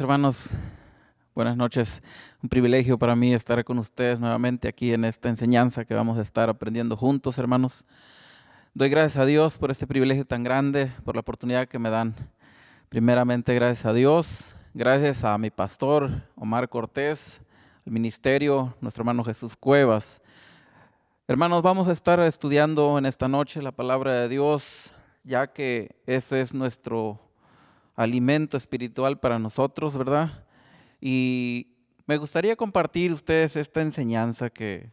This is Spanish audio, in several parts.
hermanos, buenas noches. Un privilegio para mí estar con ustedes nuevamente aquí en esta enseñanza que vamos a estar aprendiendo juntos, hermanos. Doy gracias a Dios por este privilegio tan grande, por la oportunidad que me dan. Primeramente, gracias a Dios, gracias a mi pastor Omar Cortés, el ministerio, nuestro hermano Jesús Cuevas. Hermanos, vamos a estar estudiando en esta noche la palabra de Dios, ya que ese es nuestro alimento espiritual para nosotros, ¿verdad? Y me gustaría compartir ustedes esta enseñanza que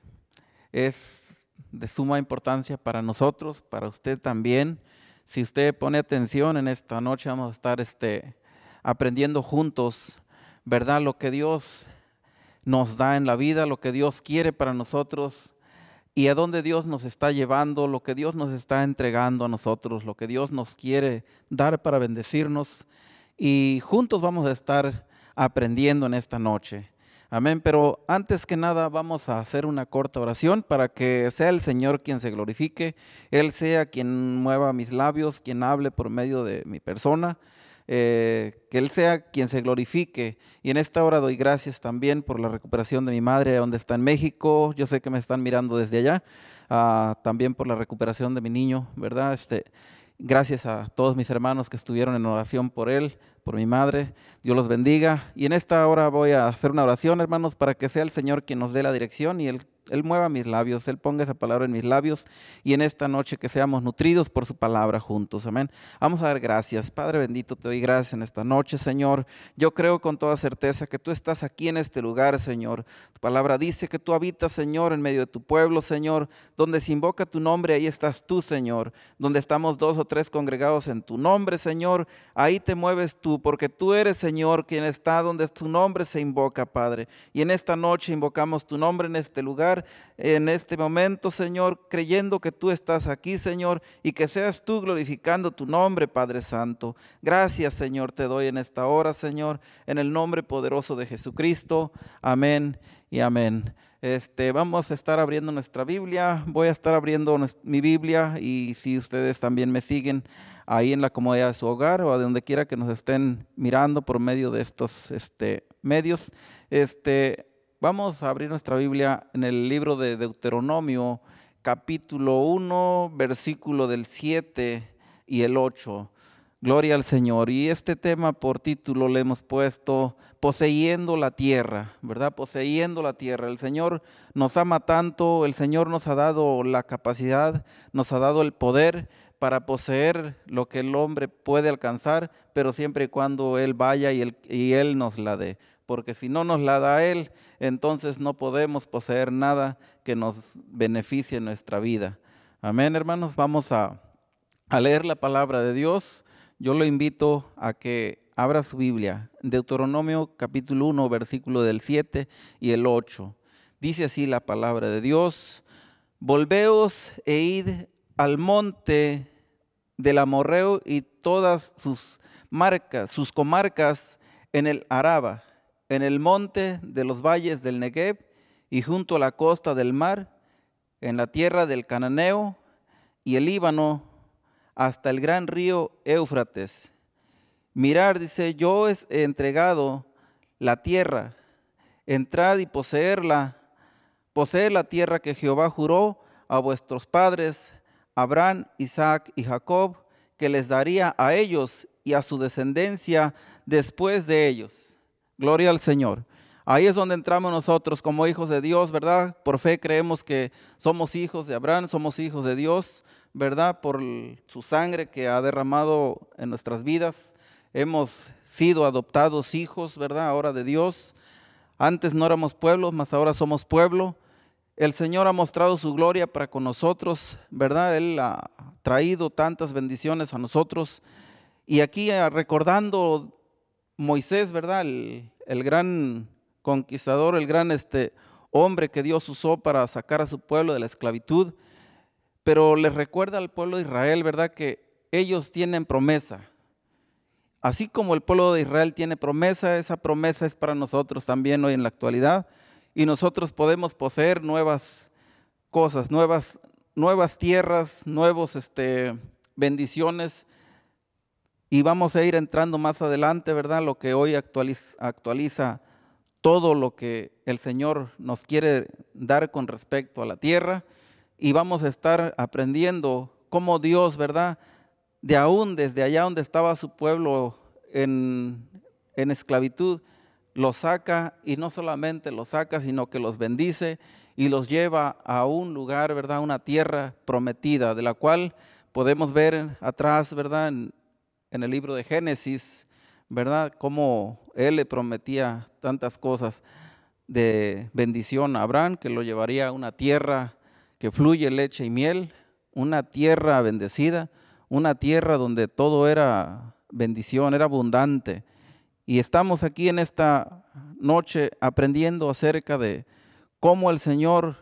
es de suma importancia para nosotros, para usted también. Si usted pone atención en esta noche, vamos a estar este, aprendiendo juntos, ¿verdad? Lo que Dios nos da en la vida, lo que Dios quiere para nosotros y a dónde Dios nos está llevando, lo que Dios nos está entregando a nosotros, lo que Dios nos quiere dar para bendecirnos. Y juntos vamos a estar aprendiendo en esta noche. Amén, pero antes que nada vamos a hacer una corta oración para que sea el Señor quien se glorifique, Él sea quien mueva mis labios, quien hable por medio de mi persona. Eh, que Él sea quien se glorifique. Y en esta hora doy gracias también por la recuperación de mi madre, donde está en México. Yo sé que me están mirando desde allá. Ah, también por la recuperación de mi niño, ¿verdad? Este, gracias a todos mis hermanos que estuvieron en oración por él, por mi madre. Dios los bendiga. Y en esta hora voy a hacer una oración, hermanos, para que sea el Señor quien nos dé la dirección y el él mueva mis labios, Él ponga esa palabra en mis labios y en esta noche que seamos nutridos por su palabra juntos. Amén. Vamos a dar gracias. Padre bendito, te doy gracias en esta noche, Señor. Yo creo con toda certeza que tú estás aquí en este lugar, Señor. Tu palabra dice que tú habitas, Señor, en medio de tu pueblo, Señor. Donde se invoca tu nombre, ahí estás tú, Señor. Donde estamos dos o tres congregados en tu nombre, Señor, ahí te mueves tú, porque tú eres, Señor, quien está donde tu nombre se invoca, Padre. Y en esta noche invocamos tu nombre en este lugar en este momento, Señor, creyendo que tú estás aquí, Señor, y que seas tú glorificando tu nombre, Padre Santo. Gracias, Señor, te doy en esta hora, Señor, en el nombre poderoso de Jesucristo. Amén y amén. Este, vamos a estar abriendo nuestra Biblia. Voy a estar abriendo mi Biblia y si ustedes también me siguen ahí en la comodidad de su hogar o a donde quiera que nos estén mirando por medio de estos este, medios, este, Vamos a abrir nuestra Biblia en el libro de Deuteronomio, capítulo 1, versículo del 7 y el 8. Gloria al Señor. Y este tema por título le hemos puesto Poseyendo la tierra, ¿verdad? Poseyendo la tierra. El Señor nos ama tanto, el Señor nos ha dado la capacidad, nos ha dado el poder para poseer lo que el hombre puede alcanzar, pero siempre y cuando Él vaya y Él, y él nos la dé porque si no nos la da Él, entonces no podemos poseer nada que nos beneficie en nuestra vida. Amén, hermanos. Vamos a, leer la palabra de Dios. Yo lo invito a que abra su Biblia. Deuteronomio capítulo 1, versículo del 7 y el 8. Dice así la palabra de Dios. Volveos e id al monte del amorreo y todas sus marcas, sus comarcas en el Araba en el monte de los valles del Negev y junto a la costa del mar, en la tierra del Cananeo y el Líbano, hasta el gran río Éufrates. Mirar, dice, yo es he entregado la tierra, entrad y poseerla, poseer la tierra que Jehová juró a vuestros padres, Abraham, Isaac y Jacob, que les daría a ellos y a su descendencia después de ellos. Gloria al Señor. Ahí es donde entramos nosotros como hijos de Dios, ¿verdad? Por fe creemos que somos hijos de Abraham, somos hijos de Dios, ¿verdad? Por su sangre que ha derramado en nuestras vidas. Hemos sido adoptados hijos, ¿verdad? Ahora de Dios. Antes no éramos pueblos, mas ahora somos pueblo. El Señor ha mostrado su gloria para con nosotros, ¿verdad? Él ha traído tantas bendiciones a nosotros. Y aquí ah, recordando Moisés, ¿verdad? El, gran conquistador, el gran este, hombre que Dios usó para sacar a su pueblo de la esclavitud, pero les recuerda al pueblo de Israel, ¿verdad? Que ellos tienen promesa. Así como el pueblo de Israel tiene promesa, esa promesa es para nosotros también hoy en la actualidad y nosotros podemos poseer nuevas cosas, nuevas, nuevas tierras, nuevos este, bendiciones y vamos a ir entrando más adelante, ¿verdad? Lo que hoy actualiza, todo lo que el Señor nos quiere dar con respecto a la tierra. Y vamos a estar aprendiendo cómo Dios, ¿verdad? De aún desde allá donde estaba su pueblo en, esclavitud, lo saca y no solamente lo saca, sino que los bendice y los lleva a un lugar, ¿verdad? Una tierra prometida, de la cual podemos ver atrás, ¿verdad? en el libro de Génesis, ¿verdad? Cómo él le prometía tantas cosas de bendición a Abraham, que lo llevaría a una tierra que fluye leche y miel, una tierra bendecida, una tierra donde todo era bendición, era abundante. Y estamos aquí en esta noche aprendiendo acerca de cómo el Señor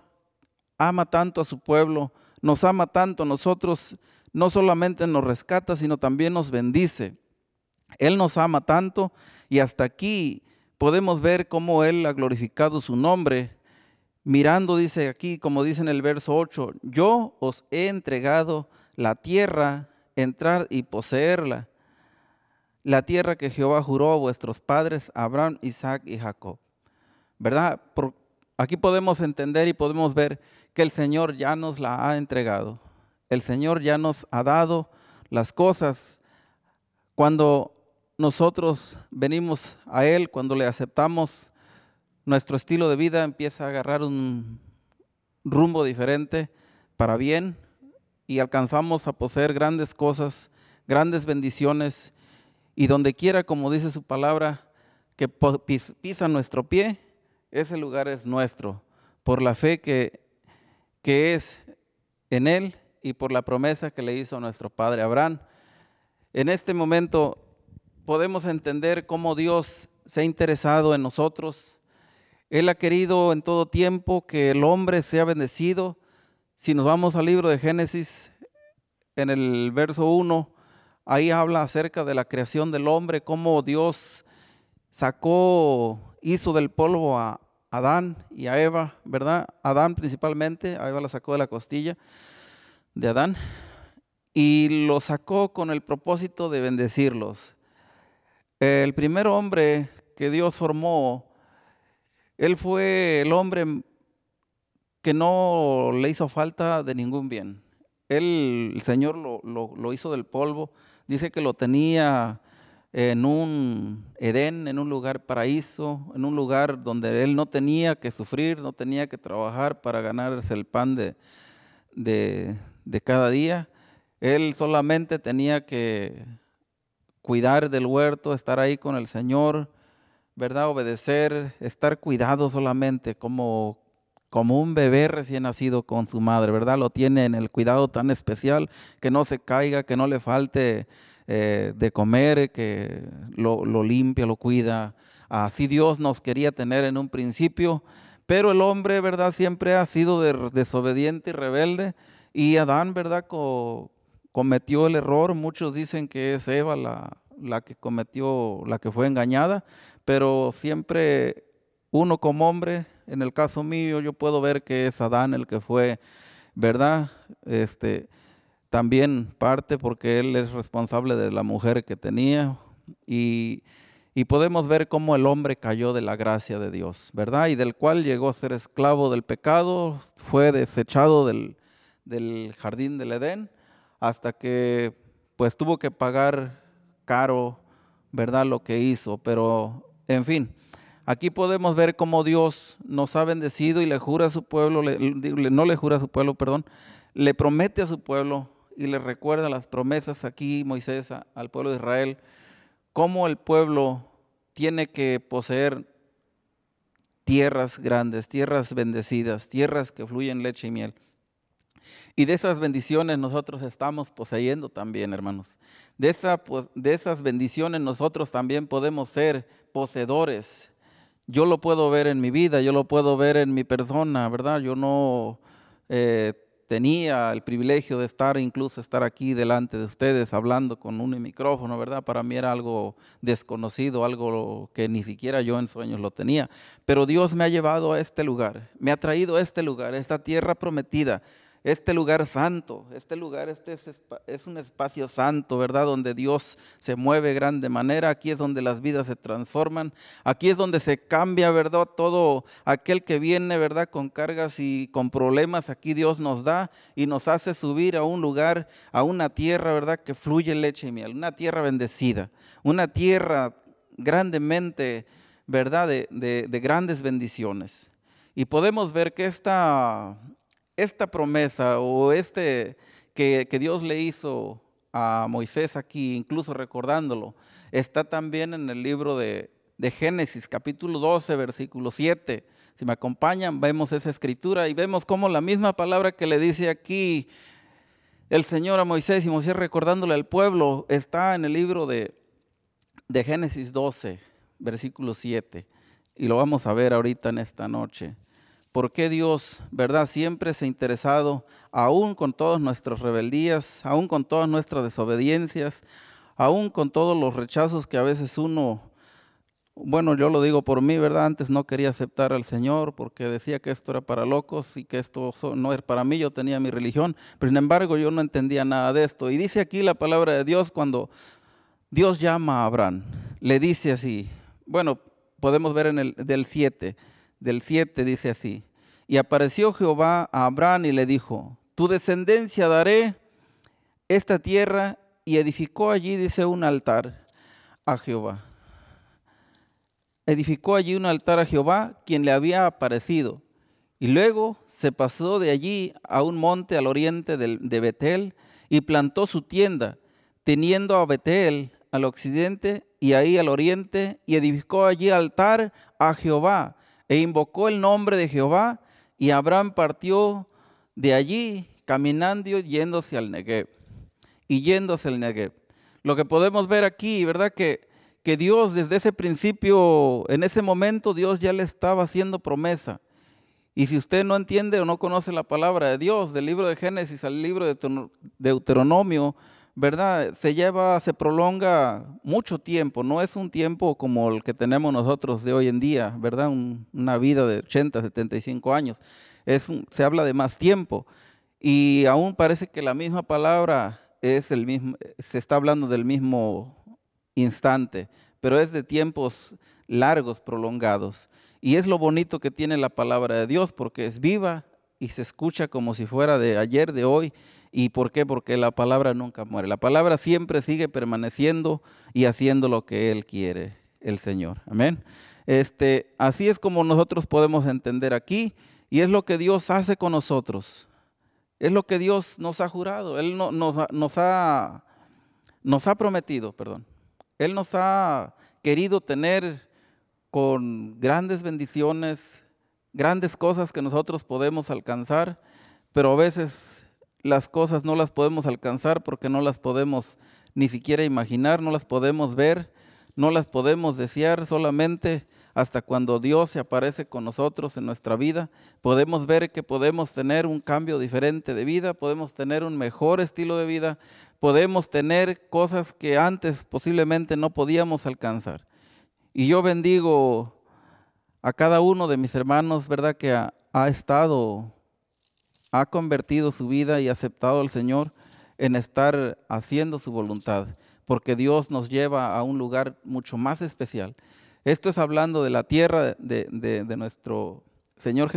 ama tanto a su pueblo, nos ama tanto, a nosotros no solamente nos rescata, sino también nos bendice. Él nos ama tanto y hasta aquí podemos ver cómo Él ha glorificado su nombre. Mirando, dice aquí, como dice en el verso 8, yo os he entregado la tierra, entrar y poseerla, la tierra que Jehová juró a vuestros padres, Abraham, Isaac y Jacob. ¿Verdad? aquí podemos entender y podemos ver que el Señor ya nos la ha entregado. El Señor ya nos ha dado las cosas. Cuando nosotros venimos a Él, cuando le aceptamos, nuestro estilo de vida empieza a agarrar un rumbo diferente para bien y alcanzamos a poseer grandes cosas, grandes bendiciones y donde quiera, como dice su palabra, que pisa nuestro pie, ese lugar es nuestro, por la fe que, que es en Él y por la promesa que le hizo nuestro padre Abraham. En este momento podemos entender cómo Dios se ha interesado en nosotros. Él ha querido en todo tiempo que el hombre sea bendecido. Si nos vamos al libro de Génesis, en el verso 1, ahí habla acerca de la creación del hombre, cómo Dios sacó, hizo del polvo a Adán y a Eva, ¿verdad? Adán principalmente, a Eva la sacó de la costilla de Adán y lo sacó con el propósito de bendecirlos. El primer hombre que Dios formó, él fue el hombre que no le hizo falta de ningún bien. el Señor lo, hizo del polvo, dice que lo tenía en un Edén, en un lugar paraíso, en un lugar donde él no tenía que sufrir, no tenía que trabajar para ganarse el pan de, de, de cada día. Él solamente tenía que cuidar del huerto, estar ahí con el Señor, ¿verdad? Obedecer, estar cuidado solamente como, como un bebé recién nacido con su madre, ¿verdad? Lo tiene en el cuidado tan especial, que no se caiga, que no le falte eh, de comer, que lo, lo limpia, lo cuida. Así Dios nos quería tener en un principio, pero el hombre, ¿verdad? Siempre ha sido desobediente y rebelde y Adán, ¿verdad? cometió el error. Muchos dicen que es Eva la, que cometió, la que fue engañada, pero siempre uno como hombre, en el caso mío, yo puedo ver que es Adán el que fue, ¿verdad? Este, también parte porque él es responsable de la mujer que tenía y, y podemos ver cómo el hombre cayó de la gracia de Dios, ¿verdad? Y del cual llegó a ser esclavo del pecado, fue desechado del, del jardín del Edén, hasta que pues tuvo que pagar caro, ¿verdad? Lo que hizo, pero en fin. Aquí podemos ver cómo Dios nos ha bendecido y le jura a su pueblo, no le jura a su pueblo, perdón, le promete a su pueblo y le recuerda las promesas aquí Moisés al pueblo de Israel, cómo el pueblo tiene que poseer tierras grandes, tierras bendecidas, tierras que fluyen leche y miel. Y de esas bendiciones nosotros estamos poseyendo también, hermanos. Pues, de, esas bendiciones nosotros también podemos ser poseedores. Yo lo puedo ver en mi vida, yo lo puedo ver en mi persona, ¿verdad? Yo no eh, tenía el privilegio de estar, incluso estar aquí delante de ustedes hablando con un micrófono, ¿verdad? Para mí era algo desconocido, algo que ni siquiera yo en sueños lo tenía. Pero Dios me ha llevado a este lugar, me ha traído a este lugar, a esta tierra prometida este lugar santo, este lugar este es, un espacio santo, ¿verdad? Donde Dios se mueve grande manera, aquí es donde las vidas se transforman, aquí es donde se cambia, ¿verdad? Todo aquel que viene, ¿verdad? Con cargas y con problemas, aquí Dios nos da y nos hace subir a un lugar, a una tierra, ¿verdad? Que fluye leche y miel, una tierra bendecida, una tierra grandemente, ¿verdad? de grandes bendiciones. Y podemos ver que esta esta promesa o este que, Dios le hizo a Moisés aquí, incluso recordándolo, está también en el libro de, de Génesis, capítulo 12, versículo 7. Si me acompañan, vemos esa escritura y vemos cómo la misma palabra que le dice aquí el Señor a Moisés y Moisés recordándole al pueblo está en el libro de, de Génesis 12, versículo 7. Y lo vamos a ver ahorita en esta noche por qué Dios, ¿verdad? Siempre se ha interesado, aún con todas nuestras rebeldías, aún con todas nuestras desobediencias, aún con todos los rechazos que a veces uno, bueno, yo lo digo por mí, ¿verdad? Antes no quería aceptar al Señor porque decía que esto era para locos y que esto no era para mí, yo tenía mi religión, pero sin embargo yo no entendía nada de esto. Y dice aquí la palabra de Dios cuando Dios llama a Abraham, le dice así, bueno, podemos ver en el del 7 del 7 dice así, y apareció Jehová a Abraham y le dijo, tu descendencia daré esta tierra, y edificó allí, dice, un altar a Jehová. Edificó allí un altar a Jehová, quien le había aparecido. Y luego se pasó de allí a un monte al oriente de Betel y plantó su tienda, teniendo a Betel al occidente y ahí al oriente, y edificó allí altar a Jehová, e invocó el nombre de Jehová y Abraham partió de allí caminando yéndose al Negev. Y yéndose al Negev. Lo que podemos ver aquí, ¿verdad? Que, que Dios desde ese principio, en ese momento Dios ya le estaba haciendo promesa. Y si usted no entiende o no conoce la palabra de Dios, del libro de Génesis al libro de Deuteronomio, ¿verdad? Se lleva, se prolonga mucho tiempo, no es un tiempo como el que tenemos nosotros de hoy en día, ¿verdad? una vida de 80, 75 años, es se habla de más tiempo y aún parece que la misma palabra es el mismo, se está hablando del mismo instante, pero es de tiempos largos, prolongados. Y es lo bonito que tiene la palabra de Dios porque es viva y se escucha como si fuera de ayer, de hoy ¿Y por qué? Porque la palabra nunca muere. La palabra siempre sigue permaneciendo y haciendo lo que Él quiere, el Señor. Amén. Este, así es como nosotros podemos entender aquí y es lo que Dios hace con nosotros. Es lo que Dios nos ha jurado. Él no, nos, nos, ha, nos ha prometido, perdón. Él nos ha querido tener con grandes bendiciones, grandes cosas que nosotros podemos alcanzar, pero a veces las cosas no las podemos alcanzar porque no las podemos ni siquiera imaginar, no las podemos ver, no las podemos desear, solamente hasta cuando Dios se aparece con nosotros en nuestra vida, podemos ver que podemos tener un cambio diferente de vida, podemos tener un mejor estilo de vida, podemos tener cosas que antes posiblemente no podíamos alcanzar. Y yo bendigo a cada uno de mis hermanos, ¿verdad? Que ha, ha estado ha convertido su vida y aceptado al Señor en estar haciendo su voluntad, porque Dios nos lleva a un lugar mucho más especial. Esto es hablando de la tierra de, nuestro Señor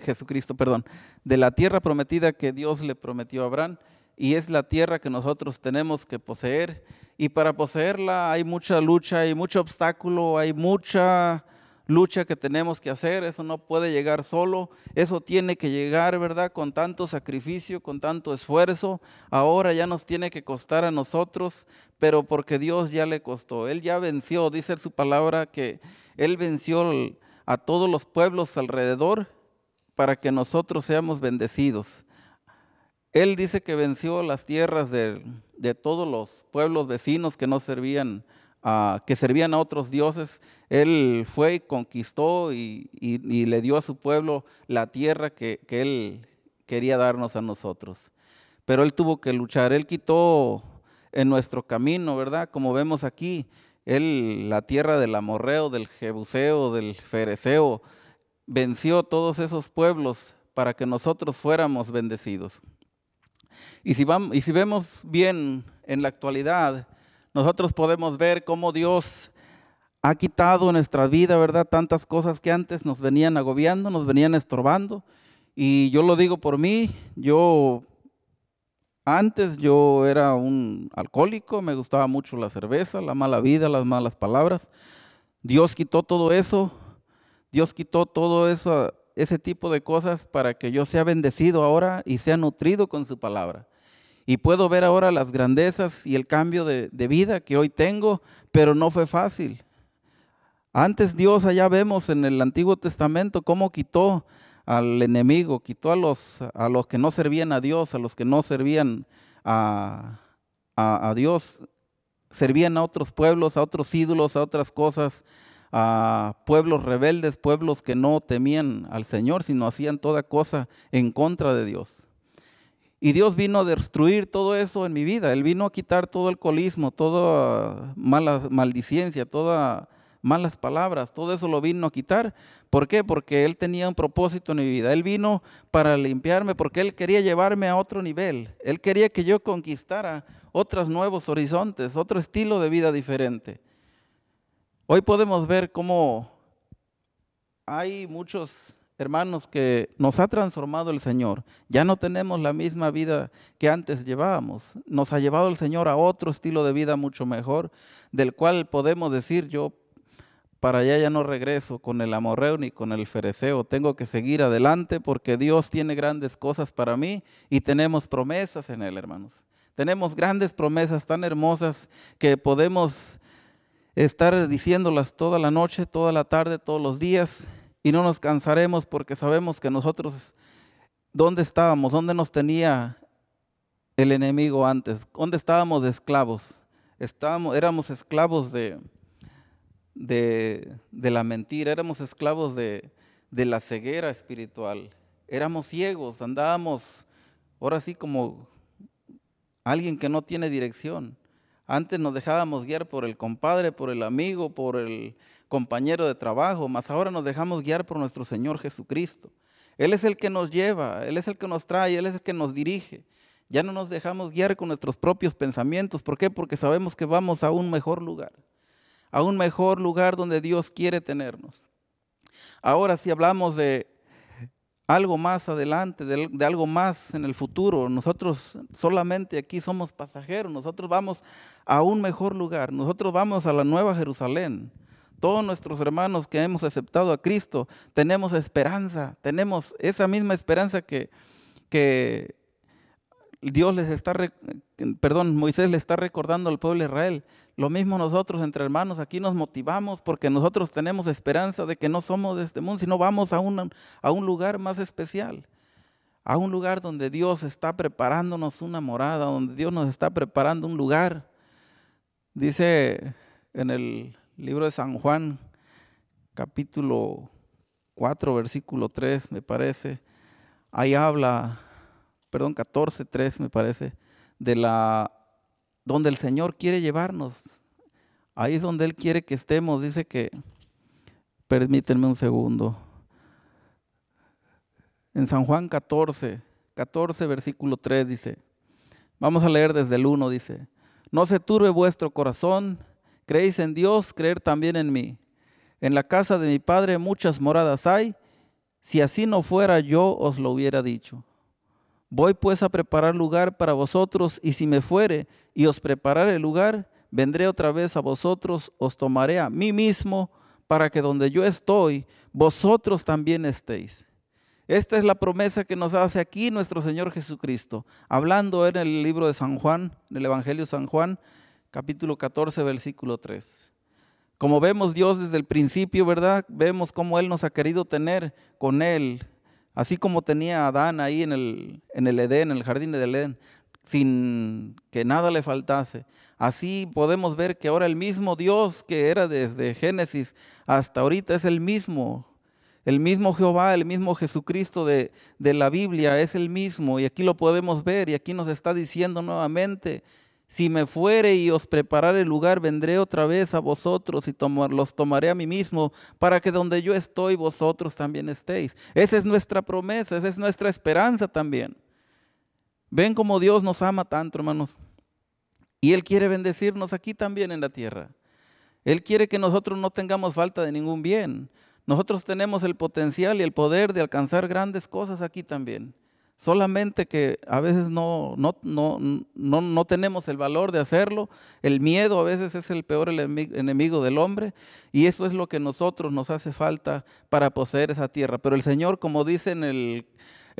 Jesucristo, perdón, de la tierra prometida que Dios le prometió a Abraham, y es la tierra que nosotros tenemos que poseer, y para poseerla hay mucha lucha, hay mucho obstáculo, hay mucha lucha que tenemos que hacer, eso no puede llegar solo, eso tiene que llegar, ¿verdad? Con tanto sacrificio, con tanto esfuerzo, ahora ya nos tiene que costar a nosotros, pero porque Dios ya le costó, Él ya venció, dice su palabra que Él venció a todos los pueblos alrededor para que nosotros seamos bendecidos. Él dice que venció las tierras de, de todos los pueblos vecinos que no servían que servían a otros dioses, él fue y conquistó y, le dio a su pueblo la tierra que, él quería darnos a nosotros. Pero él tuvo que luchar, él quitó en nuestro camino, ¿verdad? Como vemos aquí, él la tierra del amorreo, del jebuseo, del fereceo, venció todos esos pueblos para que nosotros fuéramos bendecidos. Y si, vamos, y si vemos bien en la actualidad, nosotros podemos ver cómo Dios ha quitado en nuestra vida, ¿verdad? Tantas cosas que antes nos venían agobiando, nos venían estorbando. Y yo lo digo por mí, yo antes yo era un alcohólico, me gustaba mucho la cerveza, la mala vida, las malas palabras. Dios quitó todo eso, Dios quitó todo eso, ese tipo de cosas para que yo sea bendecido ahora y sea nutrido con su palabra. Y puedo ver ahora las grandezas y el cambio de, vida que hoy tengo, pero no fue fácil. Antes Dios, allá vemos en el Antiguo Testamento cómo quitó al enemigo, quitó a los, a los que no servían a Dios, a los que no servían a, a Dios, servían a otros pueblos, a otros ídolos, a otras cosas, a pueblos rebeldes, pueblos que no temían al Señor, sino hacían toda cosa en contra de Dios. Y Dios vino a destruir todo eso en mi vida. Él vino a quitar todo el alcoholismo, toda mala maldiciencia, todas malas palabras, todo eso lo vino a quitar. ¿Por qué? Porque Él tenía un propósito en mi vida. Él vino para limpiarme porque Él quería llevarme a otro nivel. Él quería que yo conquistara otros nuevos horizontes, otro estilo de vida diferente. Hoy podemos ver cómo hay muchos hermanos, que nos ha transformado el Señor. Ya no tenemos la misma vida que antes llevábamos. Nos ha llevado el Señor a otro estilo de vida mucho mejor, del cual podemos decir yo, para allá ya no regreso con el amorreo ni con el fereceo. Tengo que seguir adelante porque Dios tiene grandes cosas para mí y tenemos promesas en Él, hermanos. Tenemos grandes promesas tan hermosas que podemos estar diciéndolas toda la noche, toda la tarde, todos los días y no nos cansaremos porque sabemos que nosotros, ¿dónde estábamos? ¿Dónde nos tenía el enemigo antes? ¿Dónde estábamos de esclavos? Estábamos, éramos esclavos de, de, la mentira, éramos esclavos de, de la ceguera espiritual, éramos ciegos, andábamos ahora sí como alguien que no tiene dirección. Antes nos dejábamos guiar por el compadre, por el amigo, por el compañero de trabajo, mas ahora nos dejamos guiar por nuestro Señor Jesucristo. Él es el que nos lleva, Él es el que nos trae, Él es el que nos dirige. Ya no nos dejamos guiar con nuestros propios pensamientos. ¿Por qué? Porque sabemos que vamos a un mejor lugar, a un mejor lugar donde Dios quiere tenernos. Ahora si hablamos de algo más adelante, de, algo más en el futuro. Nosotros solamente aquí somos pasajeros, nosotros vamos a un mejor lugar, nosotros vamos a la nueva Jerusalén. Todos nuestros hermanos que hemos aceptado a Cristo tenemos esperanza, tenemos esa misma esperanza que, que Dios les está, perdón, Moisés le está recordando al pueblo de Israel. Lo mismo nosotros entre hermanos, aquí nos motivamos porque nosotros tenemos esperanza de que no somos de este mundo, sino vamos a, a un lugar más especial, a un lugar donde Dios está preparándonos una morada, donde Dios nos está preparando un lugar. Dice en el libro de San Juan, capítulo 4, versículo 3, me parece, ahí habla perdón, 14, 3 me parece, de la, donde el Señor quiere llevarnos. Ahí es donde Él quiere que estemos. Dice que, permítanme un segundo, en San Juan 14, 14 versículo 3 dice, vamos a leer desde el 1, dice, no se turbe vuestro corazón, creéis en Dios, creer también en mí. En la casa de mi Padre muchas moradas hay, si así no fuera yo os lo hubiera dicho. Voy pues a preparar lugar para vosotros, y si me fuere y os prepararé el lugar, vendré otra vez a vosotros, os tomaré a mí mismo, para que donde yo estoy, vosotros también estéis. Esta es la promesa que nos hace aquí nuestro Señor Jesucristo, hablando en el libro de San Juan, en el Evangelio de San Juan, capítulo 14, versículo 3. Como vemos Dios desde el principio, ¿verdad? Vemos cómo Él nos ha querido tener con Él, Así como tenía Adán ahí en el, en el Edén, en el jardín del Edén, sin que nada le faltase. Así podemos ver que ahora el mismo Dios que era desde Génesis hasta ahorita es el mismo. El mismo Jehová, el mismo Jesucristo de, de la Biblia es el mismo. Y aquí lo podemos ver y aquí nos está diciendo nuevamente si me fuere y os el lugar, vendré otra vez a vosotros y los tomaré a mí mismo, para que donde yo estoy, vosotros también estéis. Esa es nuestra promesa, esa es nuestra esperanza también. Ven como Dios nos ama tanto, hermanos. Y Él quiere bendecirnos aquí también en la tierra. Él quiere que nosotros no tengamos falta de ningún bien. Nosotros tenemos el potencial y el poder de alcanzar grandes cosas aquí también. Solamente que a veces no, no, tenemos el valor de hacerlo. El miedo a veces es el peor enemigo del hombre. Y eso es lo que nosotros nos hace falta para poseer esa tierra. Pero el Señor, como dice en,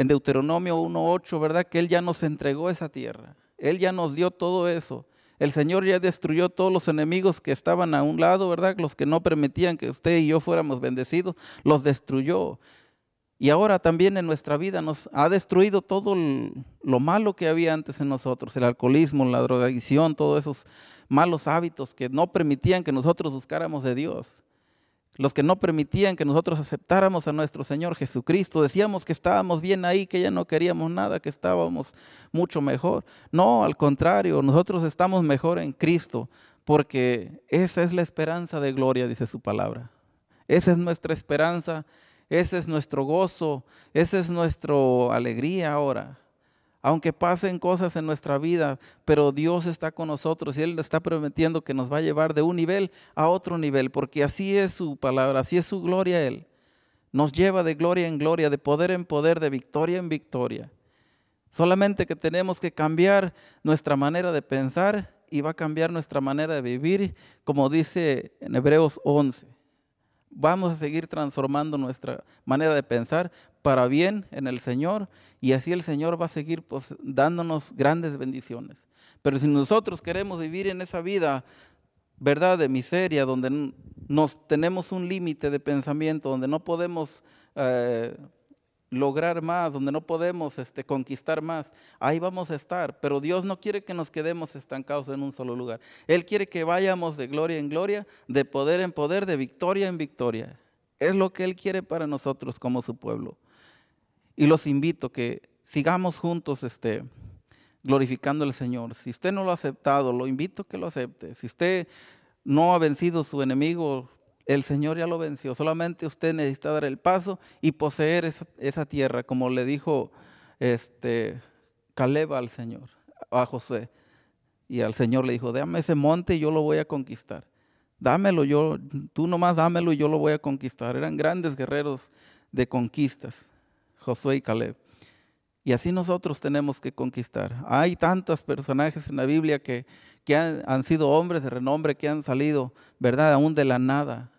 Deuteronomio 1.8, ¿verdad? Que Él ya nos entregó esa tierra. Él ya nos dio todo eso. El Señor ya destruyó todos los enemigos que estaban a un lado, ¿verdad? Los que no permitían que usted y yo fuéramos bendecidos, los destruyó. Y ahora también en nuestra vida nos ha destruido todo lo malo que había antes en nosotros, el alcoholismo, la drogadicción, todos esos malos hábitos que no permitían que nosotros buscáramos de Dios, los que no permitían que nosotros aceptáramos a nuestro Señor Jesucristo. Decíamos que estábamos bien ahí, que ya no queríamos nada, que estábamos mucho mejor. No, al contrario, nosotros estamos mejor en Cristo, porque esa es la esperanza de gloria, dice su palabra. Esa es nuestra esperanza ese es nuestro gozo, esa es nuestra alegría ahora. Aunque pasen cosas en nuestra vida, pero Dios está con nosotros y Él está prometiendo que nos va a llevar de un nivel a otro nivel, porque así es su palabra, así es su gloria Él. Nos lleva de gloria en gloria, de poder en poder, de victoria en victoria. Solamente que tenemos que cambiar nuestra manera de pensar y va a cambiar nuestra manera de vivir, como dice en Hebreos 11. Vamos a seguir transformando nuestra manera de pensar para bien en el Señor y así el Señor va a seguir pues, dándonos grandes bendiciones. Pero si nosotros queremos vivir en esa vida, ¿verdad?, de miseria, donde nos tenemos un límite de pensamiento, donde no podemos... Eh, lograr más, donde no podemos este, conquistar más, ahí vamos a estar. Pero Dios no quiere que nos quedemos estancados en un solo lugar. Él quiere que vayamos de gloria en gloria, de poder en poder, de victoria en victoria. Es lo que Él quiere para nosotros como su pueblo. Y los invito que sigamos juntos este, glorificando al Señor. Si usted no lo ha aceptado, lo invito que lo acepte. Si usted no ha vencido su enemigo, el Señor ya lo venció. Solamente usted necesita dar el paso y poseer esa, tierra, como le dijo este, Caleb al Señor, a José. Y al Señor le dijo, dame ese monte y yo lo voy a conquistar. Dámelo yo, tú nomás dámelo y yo lo voy a conquistar. Eran grandes guerreros de conquistas, Josué y Caleb. Y así nosotros tenemos que conquistar. Hay tantos personajes en la Biblia que, que han, han, sido hombres de renombre, que han salido, ¿verdad? Aún de la nada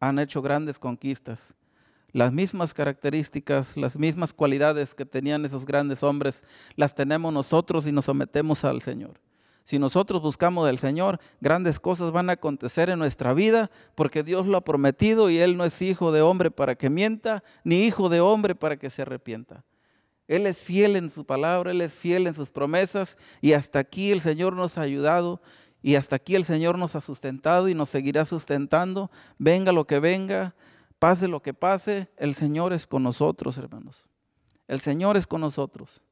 han hecho grandes conquistas. Las mismas características, las mismas cualidades que tenían esos grandes hombres, las tenemos nosotros y nos sometemos al Señor. Si nosotros buscamos al Señor, grandes cosas van a acontecer en nuestra vida porque Dios lo ha prometido y Él no es hijo de hombre para que mienta, ni hijo de hombre para que se arrepienta. Él es fiel en su palabra, Él es fiel en sus promesas y hasta aquí el Señor nos ha ayudado y hasta aquí el Señor nos ha sustentado y nos seguirá sustentando. Venga lo que venga, pase lo que pase, el Señor es con nosotros, hermanos. El Señor es con nosotros.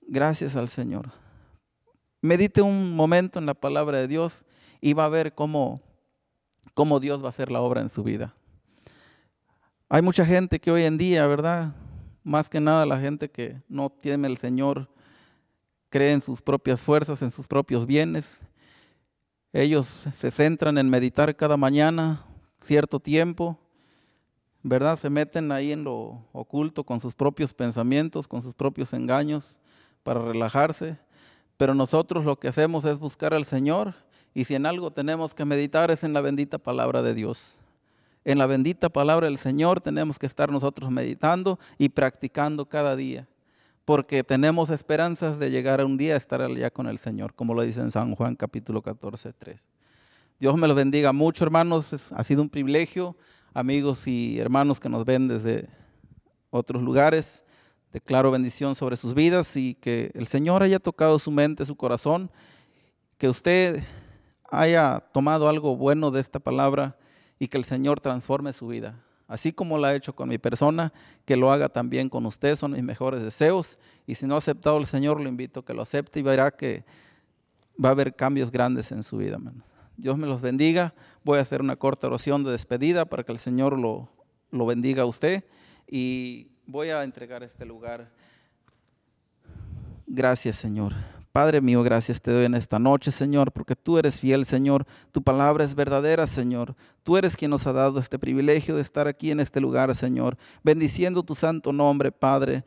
Gracias al Señor. Medite un momento en la palabra de Dios y va a ver cómo, cómo Dios va a hacer la obra en su vida. Hay mucha gente que hoy en día, ¿verdad? Más que nada la gente que no tiene el Señor creen sus propias fuerzas, en sus propios bienes. Ellos se centran en meditar cada mañana cierto tiempo, ¿verdad? Se meten ahí en lo oculto con sus propios pensamientos, con sus propios engaños para relajarse. Pero nosotros lo que hacemos es buscar al Señor y si en algo tenemos que meditar es en la bendita palabra de Dios. En la bendita palabra del Señor tenemos que estar nosotros meditando y practicando cada día porque tenemos esperanzas de llegar a un día a estar allá con el Señor, como lo dice en San Juan capítulo 14, 3. Dios me los bendiga mucho, hermanos. Ha sido un privilegio, amigos y hermanos que nos ven desde otros lugares. Declaro bendición sobre sus vidas y que el Señor haya tocado su mente, su corazón, que usted haya tomado algo bueno de esta palabra y que el Señor transforme su vida. Así como lo ha hecho con mi persona, que lo haga también con usted, son mis mejores deseos. Y si no ha aceptado el Señor, lo invito a que lo acepte y verá que va a haber cambios grandes en su vida, menos. Dios me los bendiga. Voy a hacer una corta oración de despedida para que el Señor lo, lo bendiga a usted. Y voy a entregar este lugar. Gracias, Señor. Padre mío, gracias te doy en esta noche, Señor, porque tú eres fiel, Señor. Tu palabra es verdadera, Señor. Tú eres quien nos ha dado este privilegio de estar aquí en este lugar, Señor, bendiciendo tu santo nombre, Padre.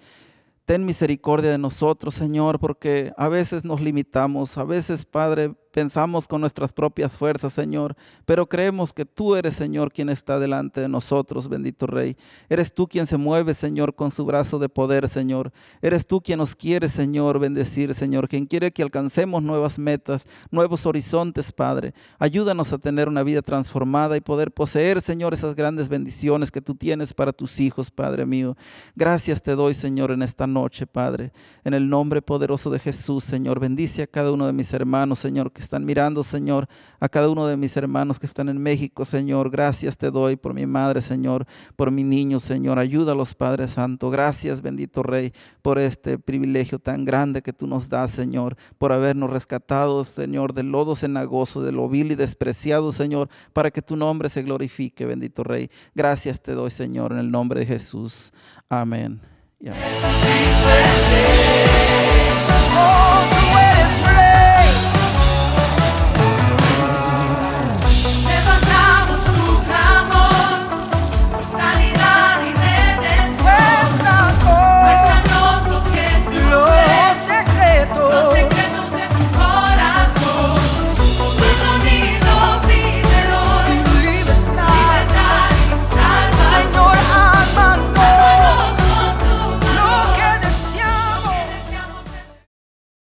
Ten misericordia de nosotros, Señor, porque a veces nos limitamos, a veces, Padre, pensamos con nuestras propias fuerzas, Señor, pero creemos que tú eres, Señor, quien está delante de nosotros, bendito Rey. Eres tú quien se mueve, Señor, con su brazo de poder, Señor. Eres tú quien nos quiere, Señor, bendecir, Señor, quien quiere que alcancemos nuevas metas, nuevos horizontes, Padre. Ayúdanos a tener una vida transformada y poder poseer, Señor, esas grandes bendiciones que tú tienes para tus hijos, Padre mío. Gracias te doy, Señor, en esta noche, Padre. En el nombre poderoso de Jesús, Señor, bendice a cada uno de mis hermanos, Señor, que están mirando, Señor, a cada uno de mis hermanos que están en México, Señor. Gracias te doy por mi madre, Señor, por mi niño, Señor. Ayúdalos, Padre Santo. Gracias, bendito Rey, por este privilegio tan grande que tú nos das, Señor, por habernos rescatado, Señor, del lodo cenagoso, de lo vil y despreciado, Señor, para que tu nombre se glorifique, bendito Rey. Gracias te doy, Señor, en el nombre de Jesús. Amén.